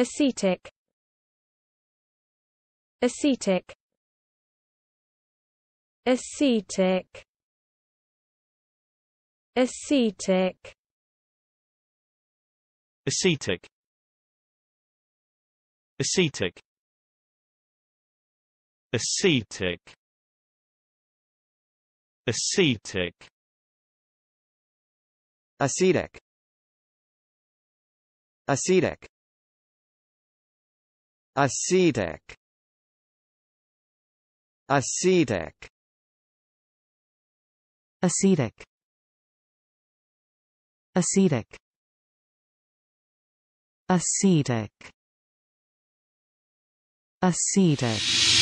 Acetic. Acetic. Acetic. Acetic. Acetic. Acetic. Acetic. Acetic. Acetic. Acetic. Ascetic Ascetic Ascetic Ascetic Ascetic Ascetic